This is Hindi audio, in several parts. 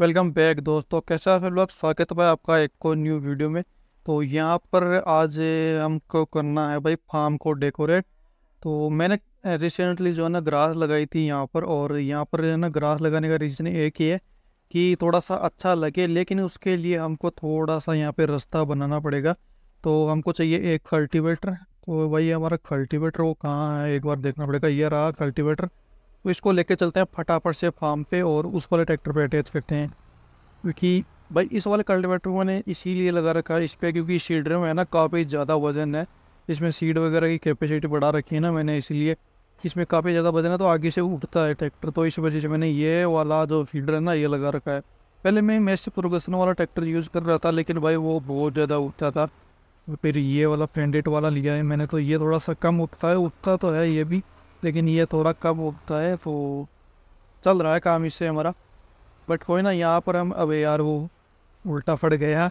वेलकम बैक दोस्तों कैसा है लोग स्वागत है भाई आपका एक और न्यू वीडियो में तो यहाँ पर आज हमको करना है भाई फार्म को डेकोरेट तो मैंने रिसेंटली जो है ना ग्रास लगाई थी यहाँ पर और यहाँ पर जो है ना ग्रास लगाने का रीज़न एक ही है कि थोड़ा सा अच्छा लगे लेकिन उसके लिए हमको थोड़ा सा यहाँ पर रास्ता बनाना पड़ेगा तो हमको चाहिए एक कल्टिवेटर तो भाई हमारा कल्टिवेटर वो कहाँ है एक बार देखना पड़ेगा ये रहा कल्टिवेटर तो इसको लेके चलते हैं फटाफट से फार्म पे और उस वाले ट्रैक्टर पे अटैच करते हैं क्योंकि भाई इस वाले कल्टिवेटर मैंने इसीलिए लगा रखा है इस पर क्योंकि सीडर में है ना काफ़ी ज़्यादा वजन है इसमें सीड वगैरह की कैपेसिटी बढ़ा रखी है ना मैंने इसीलिए इसमें काफ़ी ज़्यादा वजन है तो आगे से उठता है ट्रैक्टर तो इस वजह से मैंने ये वाला जो फीडर है ना ये लगा रखा है पहले मैं मैच प्रोग्रेशन वाला ट्रैक्टर यूज़ कर रहा था लेकिन भाई वो बहुत ज़्यादा उठता था फिर ये वाला फेंडेट वाला लिया है मैंने तो ये थोड़ा सा कम उठता है उठता तो है ये भी लेकिन ये थोड़ा कम होता है तो चल रहा है काम इससे हमारा बट कोई ना यहाँ पर हम अब यार वो उल्टा फट गया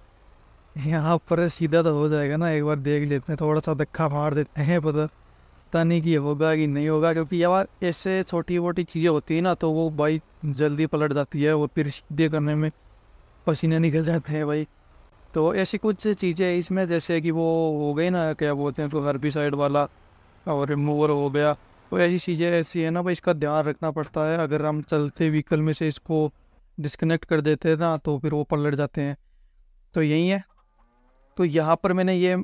यहाँ पर सीधा तो हो जाएगा ना एक बार देख लेते हैं थोड़ा सा धक्का मार देते हैं पता पता नहीं कि होगा कि नहीं होगा क्योंकि यार ऐसे छोटी मोटी चीज़ें होती हैं ना तो वो बाइक जल्दी पलट जाती है और फिर सीधे करने में पसीने निकल जाते हैं भाई तो ऐसी कुछ चीज़ें इसमें जैसे कि वो हो गई ना क्या बोलते हैं तो भी साइड वाला और रिमूवर हो गया तो ऐसी चीज़ें ऐसी है ना भाई इसका ध्यान रखना पड़ता है अगर हम चलते व्हीकल में से इसको डिस्कनेक्ट कर देते हैं ना तो फिर वो पलट जाते हैं तो यही है तो यहाँ पर मैंने ये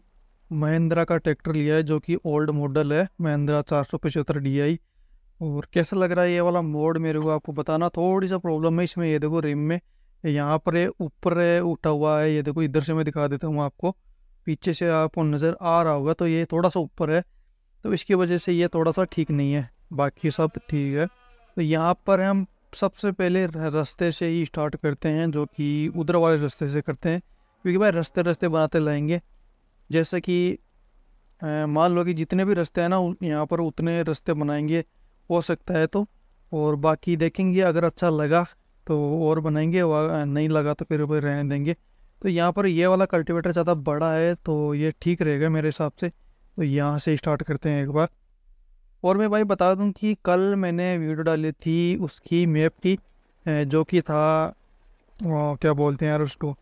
महिंद्रा का ट्रैक्टर लिया है जो कि ओल्ड मॉडल है महिंद्रा चार सौ पचहत्तर डी आई और कैसा लग रहा है ये वाला मोड मेरे को आपको बताना थोड़ी सा प्रॉब्लम है इसमें ये देखो रिम में यहाँ पर ये ऊपर उठा हुआ है ये देखो इधर से मैं दिखा देता हूँ आपको पीछे से आपको नज़र आ रहा होगा तो ये थोड़ा सा ऊपर है तो इसकी वजह से ये थोड़ा सा ठीक नहीं है बाकी सब ठीक है तो यहाँ पर हम सबसे पहले रास्ते से ही स्टार्ट करते हैं जो कि उधर वाले रास्ते से करते हैं क्योंकि भाई रास्ते रास्ते बनाते रहेंगे जैसे कि मान लो कि जितने भी रास्ते हैं ना यहाँ पर उतने रास्ते बनाएंगे हो सकता है तो और बाकी देखेंगे अगर अच्छा लगा तो और बनाएंगे और नहीं लगा तो फिर रहने देंगे तो यहाँ पर ये वाला कल्टीवेटर ज़्यादा बड़ा है तो ये ठीक रहेगा मेरे हिसाब से तो यहाँ से स्टार्ट करते हैं एक बार और मैं भाई बता दूं कि कल मैंने वीडियो डाली थी उसकी मैप की जो कि था आ, क्या बोलते हैं यार उसको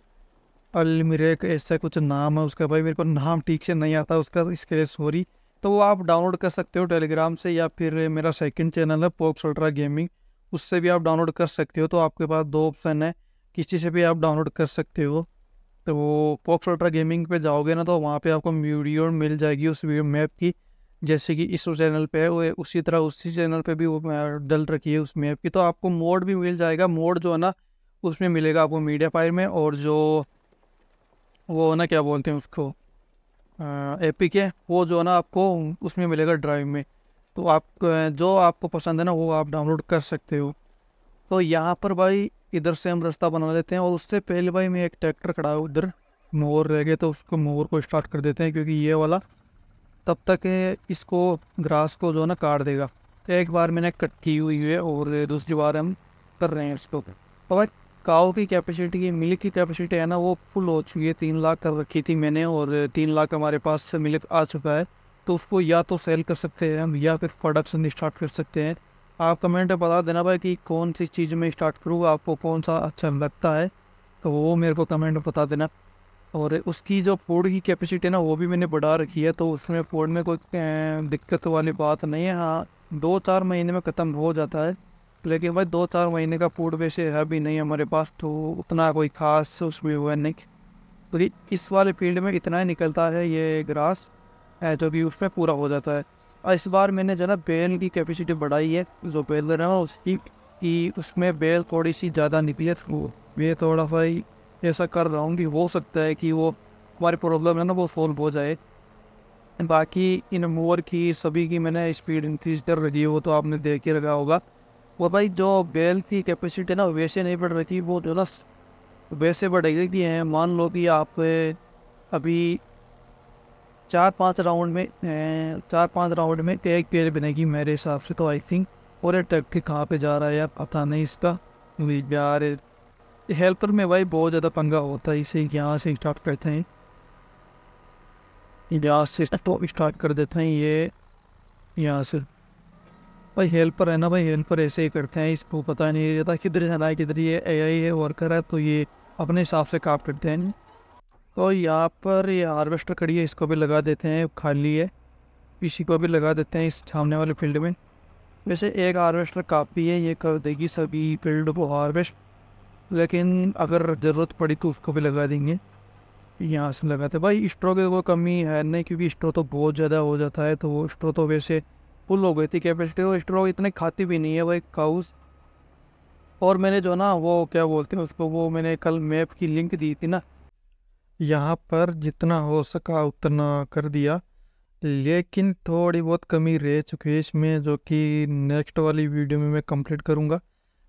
मेरे ऐसा कुछ नाम है उसका भाई मेरे को नाम ठीक से नहीं आता उसका इसके लिए सॉरी तो वो आप डाउनलोड कर सकते हो टेलीग्राम से या फिर मेरा सेकंड चैनल है पोक्स अल्ट्रा गेमिंग उससे भी आप डाउनलोड कर सकते हो तो आपके पास दो ऑप्शन है किसी से भी आप डाउनलोड कर सकते हो तो पॉक्स अल्ट्रा गेमिंग पे जाओगे ना तो वहाँ पे आपको वीडियो मिल जाएगी उस वीडियो मैप की जैसे कि इस चैनल पे है उसी तरह उसी चैनल पे भी वो डल रखी है उस मैप की तो आपको मोड भी मिल जाएगा मोड जो है ना उसमें मिलेगा आपको मीडिया फायर में और जो वो ना क्या बोलते हैं उसको पी के वो जो है ना आपको उसमें मिलेगा ड्राइव में तो आप जो आपको पसंद है ना वो आप डाउनलोड कर सकते हो तो यहाँ पर भाई इधर से हम रास्ता बना लेते हैं और उससे पहले भाई मैं एक ट्रैक्टर खड़ा हूँ उधर मोर रह गए तो उसको मोर को स्टार्ट कर देते हैं क्योंकि ये वाला तब तक इसको ग्रास को जो है ना काट देगा एक बार मैंने कट की हुई है और दूसरी बार हम कर रहे हैं इसको और भाई काओ की कैपेसिटी मिल्क की कैपेसिटी है ना वो फुल हो चुकी है तीन लाख कर रखी थी मैंने और तीन लाख हमारे पास मिल्क आ चुका है तो उसको या तो सेल कर सकते हैं हम या फिर प्रोडक्शन स्टार्ट कर सकते हैं आप कमेंट में बता देना भाई कि कौन सी चीज़ में स्टार्ट करूँ आपको कौन सा अच्छा लगता है तो वो मेरे को कमेंट में बता देना और उसकी जो फोर्ड की कैपेसिटी है ना वो भी मैंने बढ़ा रखी है तो उसमें फोर्ड में कोई दिक्कत वाली बात नहीं है हाँ दो चार महीने में ख़त्म हो जाता है लेकिन भाई दो चार महीने का फूड वैसे है भी नहीं हमारे पास तो उतना कोई खास उसमें हुआ नहीं तो इस वाले फील्ड में इतना ही निकलता है ये ग्रास है जो भी उसमें पूरा हो जाता है और इस बार मैंने जो ना बेल की कैपेसिटी बढ़ाई है जो बेल रहा उसकी कि उसमें बेल थोड़ी सी ज़्यादा निकली है तो मैं थोड़ा सा ही ऐसा कर रहा हूँ कि हो सकता है कि वो हमारी प्रॉब्लम है ना वो सॉल्व हो जाए बाकी इन मोर की सभी की मैंने स्पीड इंक्रीज कर रखी है वो तो आपने देख ही रखा होगा वो भाई जो बेल की कैपेसिटी ना वैसे नहीं बढ़ रही थी वो जो ना वैसे बढ़ेगी कि मान लो कि आप अभी चार पांच राउंड में चार पांच राउंड में एक पेयर बनेगी मेरे हिसाब से तो आई थिंक और के कहाँ पे जा रहा है यार पता नहीं इसका यार हेल्पर में भाई बहुत ज़्यादा पंगा होता है इसे यहाँ से स्टार्ट करते हैं यहाँ से तो स्टार्ट कर देते हैं ये यहाँ से भाई हेल्पर है ना भाई हेल्पर ऐसे ही करते हैं इसको पता नहीं रहता किधर जाना है किधर ये ए आई है वर्कर है तो ये अपने हिसाब से काम करते हैं तो यहाँ पर ये हार्वेस्टर खड़ी है इसको भी लगा देते हैं खाली है इसी को भी लगा देते हैं इस सामने वाले फील्ड में वैसे एक हार्वेस्टर काफ़ी है ये कर देगी सभी फील्ड को हार्वेस्ट लेकिन अगर ज़रूरत पड़ी तो उसको भी लगा देंगे यहाँ से लगाते भाई स्ट्रो की कोई कमी है नहीं क्योंकि स्ट्रो तो बहुत ज़्यादा हो जाता है तो वो स्ट्रो तो वैसे फुल हो गई थी कैपेसिटी वो स्ट्रो इतने खाती भी नहीं है भाई काउस और मैंने जो ना वो क्या बोलते हैं उसको वो मैंने कल मैप की लिंक दी थी ना यहाँ पर जितना हो सका उतना कर दिया लेकिन थोड़ी बहुत कमी रह चुकी है इसमें जो कि नेक्स्ट वाली वीडियो में मैं कंप्लीट करूँगा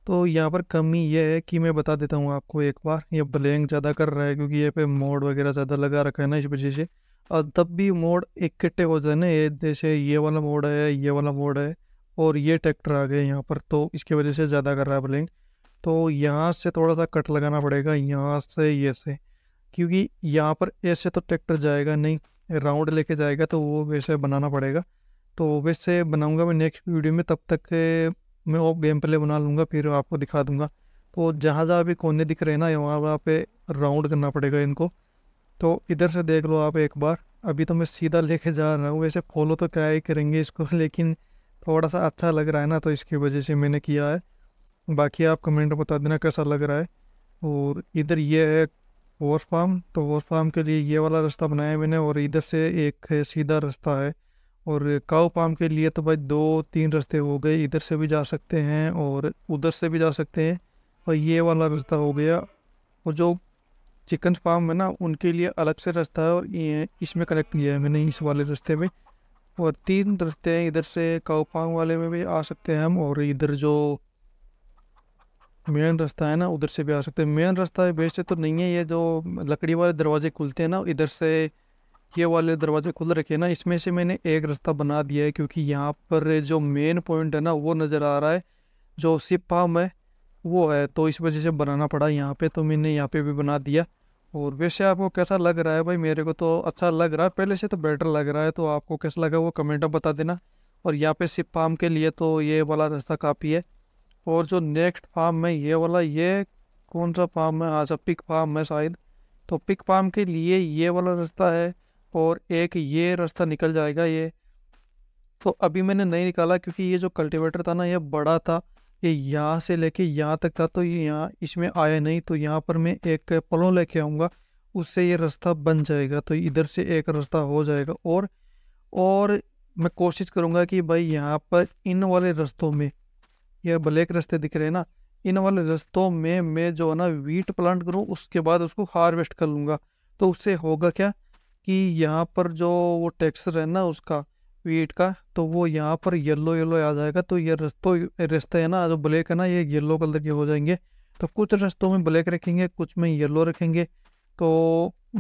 तो यहाँ पर कमी यह है कि मैं बता देता हूँ आपको एक बार ये ब्लैंक ज़्यादा कर रहा है क्योंकि ये पे मोड वगैरह ज़्यादा लगा रखा है ना इस वजह से और तब भी मोड इकट्ठे हो जाए ना जैसे ये वाला मोड है ये वाला मोड है और ये ट्रैक्टर आ गए यहाँ पर तो इसकी वजह से ज़्यादा कर रहा है ब्लैंक तो यहाँ से थोड़ा सा कट लगाना पड़ेगा यहाँ से ये से क्योंकि यहाँ पर ऐसे तो ट्रैक्टर जाएगा नहीं राउंड लेके जाएगा तो वो वैसे बनाना पड़ेगा तो वैसे बनाऊँगा मैं नेक्स्ट वीडियो में तब तक मैं ऑफ गेम प्ले बना लूँगा फिर आपको दिखा दूँगा तो जहाँ जहाँ भी कोने दिख रहे हैं ना वहाँ वहाँ पे राउंड करना पड़ेगा इनको तो इधर से देख लो आप एक बार अभी तो मैं सीधा लेके जा रहा हूँ वैसे फॉलो तो क्या ही करेंगे इसको लेकिन थोड़ा सा अच्छा लग रहा है ना तो इसकी वजह से मैंने किया है बाकी आप कमेंट बता देना कैसा लग रहा है और इधर ये है वॉश फार्म तो वॉश फार्म के लिए ये वाला रास्ता बनाया मैंने और इधर से एक सीधा रास्ता है और काउ फार्म के लिए तो भाई दो तीन रास्ते हो गए इधर से भी जा सकते हैं और उधर से भी जा सकते हैं और ये वाला रास्ता हो गया और जो चिकन फार्म है ना उनके लिए अलग से रास्ता है और ये इसमें कनेक्ट किया है मैंने इस वाले रास्ते में और तीन रास्ते हैं इधर से काउ फार्म वाले में भी आ सकते हैं हम और इधर जो मेन रास्ता है ना उधर से भी आ सकते हैं मेन रास्ता बेस्ट तो नहीं है ये जो लकड़ी वाले दरवाजे खुलते हैं ना इधर से ये वाले दरवाजे खुल रखे हैं ना इसमें से मैंने एक रास्ता बना दिया है क्योंकि यहाँ पर जो मेन पॉइंट है ना वो नज़र आ रहा है जो सिप फार्म है वो है तो इस वजह से बनाना पड़ा यहाँ पे तो मैंने यहाँ पे भी बना दिया और वैसे आपको कैसा लग रहा है भाई मेरे को तो अच्छा लग रहा है पहले से तो बेटर लग रहा है तो आपको कैसा लगा वो कमेंट में बता देना और यहाँ पे सिप फार्म के लिए तो ये वाला रास्ता काफ़ी है और जो नेक्स्ट फार्म है ये वाला ये कौन सा फार्म है आज पिक फार्म है शायद तो पिक फार्म के लिए ये वाला रास्ता है और एक ये रास्ता निकल जाएगा ये तो अभी मैंने नहीं निकाला क्योंकि ये जो कल्टीवेटर था ना ये बड़ा था ये यहाँ से लेके यहाँ तक था तो ये यहाँ इसमें आया नहीं तो यहाँ पर मैं एक पलों लेके आऊँगा उससे ये रास्ता बन जाएगा तो इधर से एक रास्ता हो जाएगा और और मैं कोशिश करूँगा कि भाई यहाँ पर इन वाले रास्तों में ये ब्लैक रास्ते दिख रहे हैं ना इन वाले रस्तों में मैं जो है ना वीट प्लांट करूँ उसके बाद उसको हार्वेस्ट कर लूँगा तो उससे होगा क्या कि यहाँ पर जो वो टेक्सचर है ना उसका वीट का तो वो यहाँ पर येलो येलो आ जाएगा तो ये रस्तों रस्ते है ना जो ब्लैक है ना ये येलो कलर के हो जाएंगे तो कुछ रस्तों में ब्लैक रखेंगे कुछ में येलो रखेंगे तो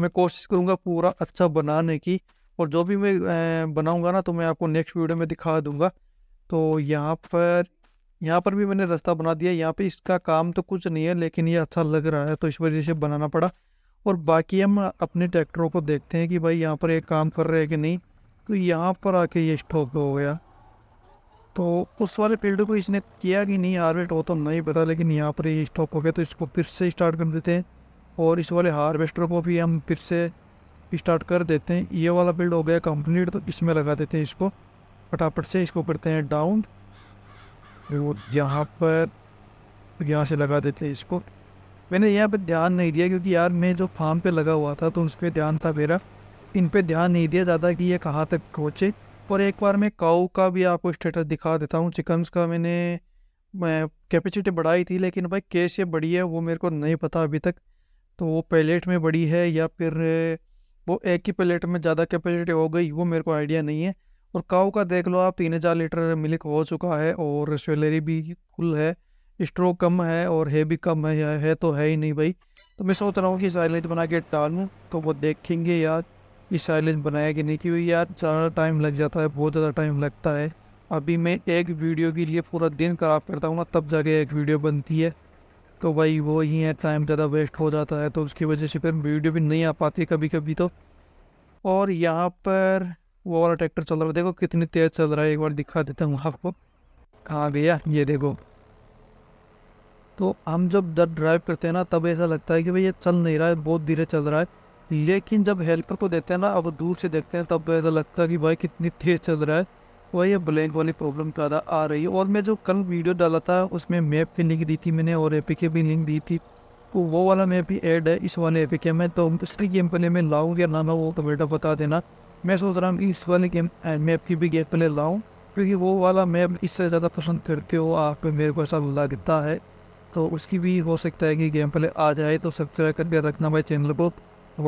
मैं कोशिश करूँगा पूरा अच्छा बनाने की और जो भी मैं बनाऊँगा ना तो मैं आपको नेक्स्ट वीडियो में दिखा दूँगा तो यहाँ पर यहाँ पर भी मैंने रास्ता बना दिया यहाँ पे इसका काम तो कुछ नहीं है लेकिन ये अच्छा लग रहा है तो इस वजह से बनाना पड़ा और बाकी हम अपने ट्रैक्टरों को देखते हैं कि भाई यहाँ पर एक काम कर रहे हैं कि नहीं तो यहाँ पर आके ये स्टॉक हो गया तो उस वाले फील्ड को इसने किया कि नहीं हार्वेस्ट हो तो नहीं पता लेकिन यहाँ पर ये स्टॉक हो गया तो इसको फिर से स्टार्ट कर देते हैं और इस वाले हारवेस्टर को भी हम फिर से स्टार्ट कर देते हैं ये वाला फील्ड हो गया कंप्लीट तो इसमें लगा देते हैं इसको फटाफट से इसको करते हैं डाउन वो यहाँ पर यहाँ से लगा देते इसको मैंने यहाँ पर ध्यान नहीं दिया क्योंकि यार मैं जो फार्म पे लगा हुआ था तो उस पर ध्यान था मेरा इन पे ध्यान नहीं दिया ज़्यादा कि ये कहाँ तक पहुँचे और एक बार मैं काऊ का भी आपको स्टेटस दिखा देता हूँ चिकन्स का मैंने मैं कैपेसिटी बढ़ाई थी लेकिन भाई कैसे बढ़ी बड़ी है वो मेरे को नहीं पता अभी तक तो वो पैलेट में बड़ी है या फिर वो एक ही पैलेट में ज़्यादा कैपेसिटी हो गई वो मेरे को आइडिया नहीं है और काऊ का देख लो आप तीन हज़ार लीटर मिल्क हो चुका है और स्वेलरी भी फुल है स्ट्रोक कम है और है भी कम है या है तो है ही नहीं भाई तो मैं सोच रहा हूँ कि साइलेंज बना के डालूँ तो वो देखेंगे यार ये साइलेंज बनाया कि नहीं क्योंकि यार ज़्यादा टाइम लग जाता है बहुत ज़्यादा टाइम लगता है अभी मैं एक वीडियो के लिए पूरा दिन ख़राब करता हूँ ना तब जाके एक वीडियो बनती है तो भाई वो ही है टाइम ज़्यादा वेस्ट हो जाता है तो उसकी वजह से फिर वीडियो भी नहीं आ पाती कभी कभी तो और यहाँ पर वो वाला ट्रैक्टर चल रहा है देखो कितनी तेज़ चल रहा है एक बार दिखा देता हूँ आपको कहाँ गया ये देखो तो हम जब जब ड्राइव करते हैं ना तब ऐसा लगता है कि भाई ये चल नहीं रहा है बहुत धीरे चल रहा है लेकिन जब हेल्पर को देते हैं ना अब दूर से देखते हैं तब ऐसा लगता है कि भाई कितनी तेज़ चल रहा है वही ब्लैंक वाली प्रॉब्लम ज़्यादा आ रही है और मैं जो कल वीडियो डाला था उसमें मैप की लिंक दी थी मैंने और ए के भी लिंक दी थी तो वो वाला मैप भी ऐड है इस वाले ए में तो उसकी गेम पर मैं लाऊँ या ना मैं वो तो बेटा बता देना मैं सोच रहा हूँ इस वाले गेम मैप की भी गेम पहले लाऊँ क्योंकि वो वाला मैप इससे ज़्यादा पसंद करते हो आप तो मेरे को ऐसा लगता है तो उसकी भी हो सकता है कि गेम पहले आ जाए तो सब्सक्राइब करके रखना भाई चैनल को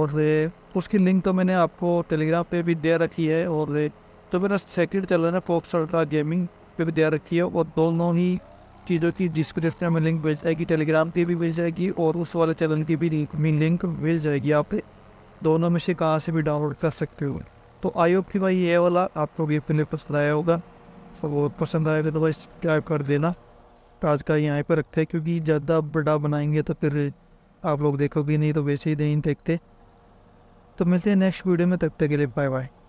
और उसकी लिंक तो मैंने आपको टेलीग्राम पे भी दे रखी है और तो मेरा सेकंड चैनल है फोक्स अल्ट्रा गेमिंग पे भी दे रखी है और दोनों ही चीज़ों की डिस्क्रिप्शन में लिंक भेज जाएगी टेलीग्राम की भी भेज जाएगी और उस वाले चैनल की भी लिंक मिल जाएगी आप दोनों में से कहाँ से भी डाउनलोड कर सकते हो तो आई होप कि भाई ये वाला आप लोग ये फिल्म पसंद आया होगा और पसंद आएगा तो भाई सब्सक्राइब कर देना तो आज का यहाँ पर रखते हैं क्योंकि ज़्यादा बड़ा बनाएंगे तो फिर आप लोग देखोगे नहीं तो वैसे ही नहीं देखते तो मिलते हैं नेक्स्ट वीडियो में तब तक के लिए बाय बाय